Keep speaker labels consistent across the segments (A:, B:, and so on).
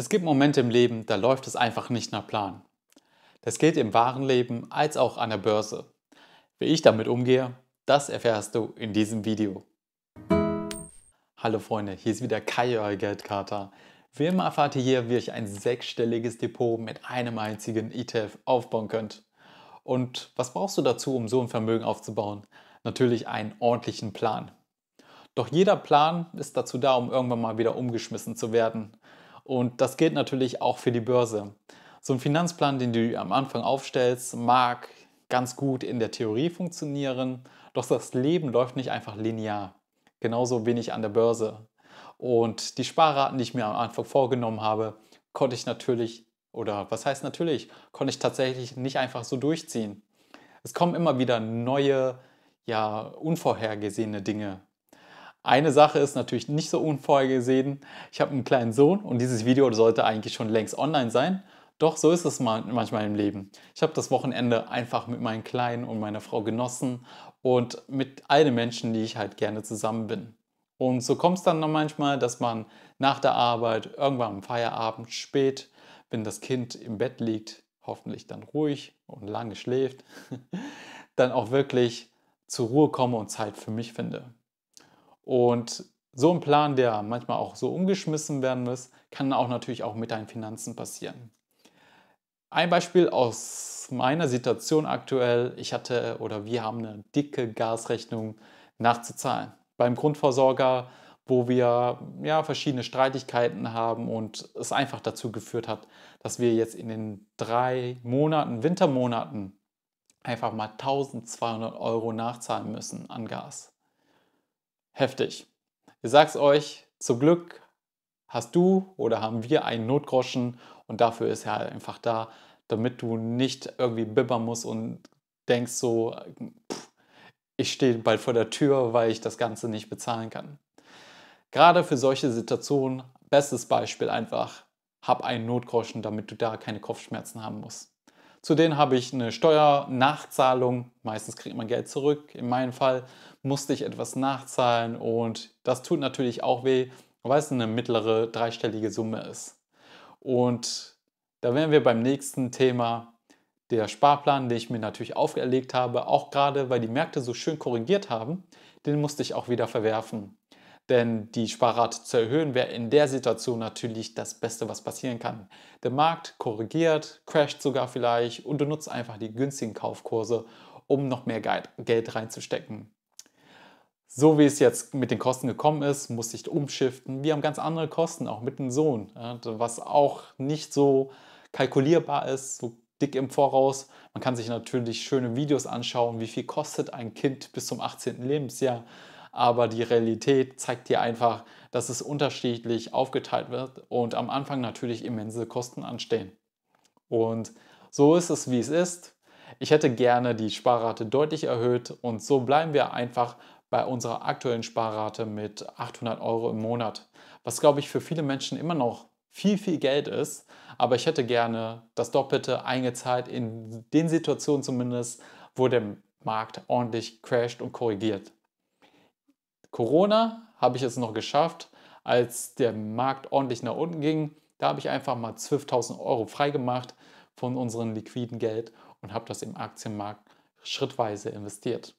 A: Es gibt Momente im Leben, da läuft es einfach nicht nach Plan. Das gilt im wahren Leben als auch an der Börse. Wie ich damit umgehe, das erfährst du in diesem Video. Hallo Freunde, hier ist wieder Kai, euer Geldkater. Wie immer erfahrt ihr hier, wie ihr ein sechsstelliges Depot mit einem einzigen ETF aufbauen könnt. Und was brauchst du dazu, um so ein Vermögen aufzubauen? Natürlich einen ordentlichen Plan. Doch jeder Plan ist dazu da, um irgendwann mal wieder umgeschmissen zu werden. Und das gilt natürlich auch für die Börse. So ein Finanzplan, den du am Anfang aufstellst, mag ganz gut in der Theorie funktionieren, doch das Leben läuft nicht einfach linear. Genauso wenig an der Börse. Und die Sparraten, die ich mir am Anfang vorgenommen habe, konnte ich natürlich, oder was heißt natürlich, konnte ich tatsächlich nicht einfach so durchziehen. Es kommen immer wieder neue, ja, unvorhergesehene Dinge eine Sache ist natürlich nicht so unvorhergesehen. Ich habe einen kleinen Sohn und dieses Video sollte eigentlich schon längst online sein. Doch so ist es manchmal im Leben. Ich habe das Wochenende einfach mit meinen Kleinen und meiner Frau genossen und mit all den Menschen, die ich halt gerne zusammen bin. Und so kommt es dann noch manchmal, dass man nach der Arbeit, irgendwann am Feierabend, spät, wenn das Kind im Bett liegt, hoffentlich dann ruhig und lange schläft, dann auch wirklich zur Ruhe komme und Zeit für mich finde. Und so ein Plan, der manchmal auch so umgeschmissen werden muss, kann auch natürlich auch mit deinen Finanzen passieren. Ein Beispiel aus meiner Situation aktuell, ich hatte oder wir haben eine dicke Gasrechnung nachzuzahlen. Beim Grundversorger, wo wir ja, verschiedene Streitigkeiten haben und es einfach dazu geführt hat, dass wir jetzt in den drei Monaten, Wintermonaten, einfach mal 1200 Euro nachzahlen müssen an Gas heftig. Ich sag's euch, zum Glück hast du oder haben wir einen Notgroschen und dafür ist er halt einfach da, damit du nicht irgendwie bibbern musst und denkst so, pff, ich stehe bald vor der Tür, weil ich das Ganze nicht bezahlen kann. Gerade für solche Situationen, bestes Beispiel einfach, hab einen Notgroschen, damit du da keine Kopfschmerzen haben musst. Zu denen habe ich eine Steuernachzahlung. Meistens kriegt man Geld zurück. In meinem Fall musste ich etwas nachzahlen und das tut natürlich auch weh, weil es eine mittlere dreistellige Summe ist. Und da wären wir beim nächsten Thema, der Sparplan, den ich mir natürlich auferlegt habe, auch gerade weil die Märkte so schön korrigiert haben, den musste ich auch wieder verwerfen. Denn die Sparrate zu erhöhen wäre in der Situation natürlich das Beste, was passieren kann. Der Markt korrigiert, crasht sogar vielleicht und du nutzt einfach die günstigen Kaufkurse, um noch mehr Geld reinzustecken. So wie es jetzt mit den Kosten gekommen ist, musste ich umschiften. Wir haben ganz andere Kosten, auch mit dem Sohn, was auch nicht so kalkulierbar ist, so dick im Voraus. Man kann sich natürlich schöne Videos anschauen, wie viel kostet ein Kind bis zum 18. Lebensjahr aber die Realität zeigt dir einfach, dass es unterschiedlich aufgeteilt wird und am Anfang natürlich immense Kosten anstehen. Und so ist es, wie es ist. Ich hätte gerne die Sparrate deutlich erhöht und so bleiben wir einfach bei unserer aktuellen Sparrate mit 800 Euro im Monat, was glaube ich für viele Menschen immer noch viel, viel Geld ist, aber ich hätte gerne das Doppelte eingezahlt in den Situationen zumindest, wo der Markt ordentlich crasht und korrigiert. Corona habe ich es noch geschafft, als der Markt ordentlich nach unten ging. Da habe ich einfach mal 12.000 Euro freigemacht von unserem liquiden Geld und habe das im Aktienmarkt schrittweise investiert.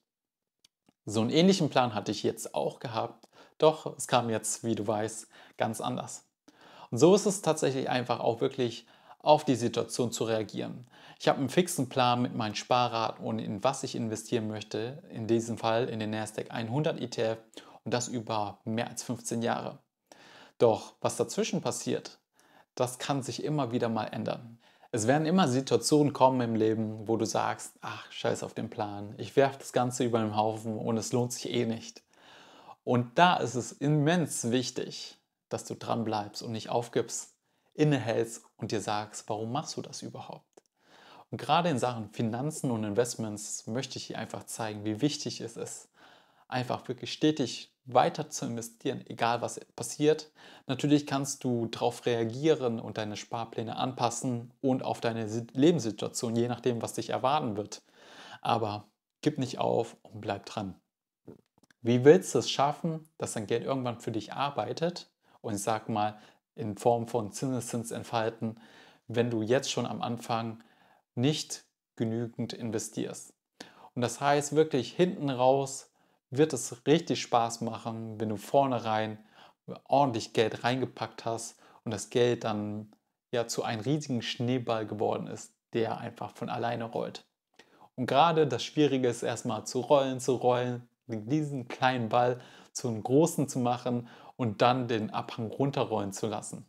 A: So einen ähnlichen Plan hatte ich jetzt auch gehabt, doch es kam jetzt, wie du weißt, ganz anders. Und so ist es tatsächlich einfach auch wirklich auf die Situation zu reagieren. Ich habe einen fixen Plan mit meinem Sparrat und in was ich investieren möchte, in diesem Fall in den Nasdaq 100 ETF und das über mehr als 15 Jahre. Doch was dazwischen passiert, das kann sich immer wieder mal ändern. Es werden immer Situationen kommen im Leben, wo du sagst, ach, scheiß auf den Plan, ich werfe das Ganze über den Haufen und es lohnt sich eh nicht. Und da ist es immens wichtig, dass du dran bleibst und nicht aufgibst innehältst und dir sagst, warum machst du das überhaupt? Und gerade in Sachen Finanzen und Investments möchte ich dir einfach zeigen, wie wichtig es ist, einfach wirklich stetig weiter zu investieren, egal was passiert. Natürlich kannst du darauf reagieren und deine Sparpläne anpassen und auf deine Lebenssituation, je nachdem, was dich erwarten wird. Aber gib nicht auf und bleib dran. Wie willst du es schaffen, dass dein Geld irgendwann für dich arbeitet? Und ich sag mal, in Form von Zinseszins entfalten, wenn du jetzt schon am Anfang nicht genügend investierst. Und das heißt wirklich, hinten raus wird es richtig Spaß machen, wenn du vornherein ordentlich Geld reingepackt hast und das Geld dann ja zu einem riesigen Schneeball geworden ist, der einfach von alleine rollt. Und gerade das Schwierige ist erstmal zu rollen, zu rollen, diesen kleinen Ball zu einem großen zu machen und dann den Abhang runterrollen zu lassen.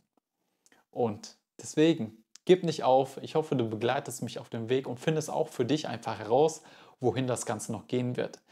A: Und deswegen, gib nicht auf. Ich hoffe, du begleitest mich auf dem Weg und findest auch für dich einfach heraus, wohin das Ganze noch gehen wird.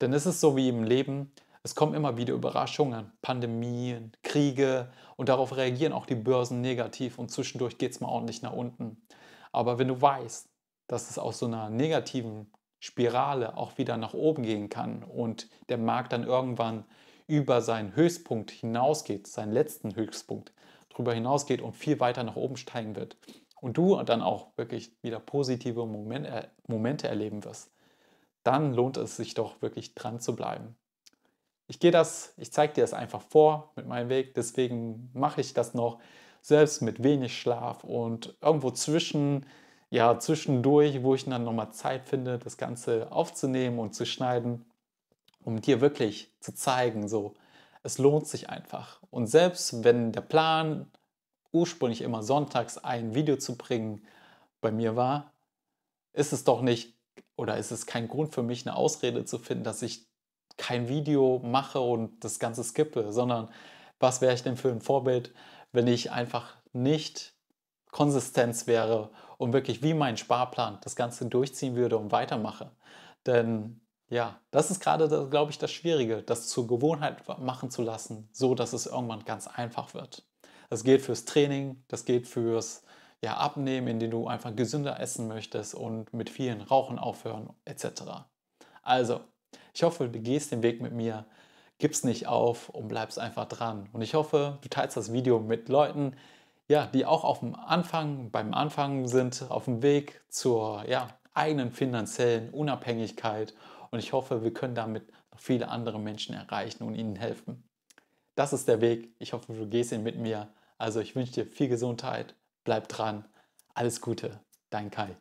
A: Denn es ist so wie im Leben, es kommen immer wieder Überraschungen, Pandemien, Kriege und darauf reagieren auch die Börsen negativ und zwischendurch geht es mal ordentlich nach unten. Aber wenn du weißt, dass es aus so einer negativen Spirale auch wieder nach oben gehen kann und der Markt dann irgendwann über seinen Höchstpunkt hinausgeht, seinen letzten Höchstpunkt, darüber hinausgeht und viel weiter nach oben steigen wird. Und du dann auch wirklich wieder positive äh, Momente erleben wirst. Dann lohnt es sich doch wirklich dran zu bleiben. Ich gehe das, ich zeige dir das einfach vor mit meinem Weg, deswegen mache ich das noch selbst mit wenig Schlaf und irgendwo zwischen, ja, zwischendurch, wo ich dann nochmal Zeit finde, das Ganze aufzunehmen und zu schneiden um dir wirklich zu zeigen, so, es lohnt sich einfach. Und selbst wenn der Plan ursprünglich immer sonntags ein Video zu bringen bei mir war, ist es doch nicht oder ist es kein Grund für mich, eine Ausrede zu finden, dass ich kein Video mache und das Ganze skippe, sondern was wäre ich denn für ein Vorbild, wenn ich einfach nicht Konsistenz wäre und wirklich wie mein Sparplan das Ganze durchziehen würde und weitermache. Denn ja, das ist gerade, glaube ich, das Schwierige, das zur Gewohnheit machen zu lassen, so dass es irgendwann ganz einfach wird. Das gilt fürs Training, das gilt fürs ja, Abnehmen, indem du einfach gesünder essen möchtest und mit vielen Rauchen aufhören etc. Also, ich hoffe, du gehst den Weg mit mir, gibst nicht auf und bleibst einfach dran. Und ich hoffe, du teilst das Video mit Leuten, ja, die auch auf dem Anfang, beim Anfang sind, auf dem Weg zur ja, eigenen finanziellen Unabhängigkeit und ich hoffe, wir können damit noch viele andere Menschen erreichen und ihnen helfen. Das ist der Weg. Ich hoffe, du gehst ihn mit mir. Also ich wünsche dir viel Gesundheit. Bleib dran. Alles Gute. Dein Kai.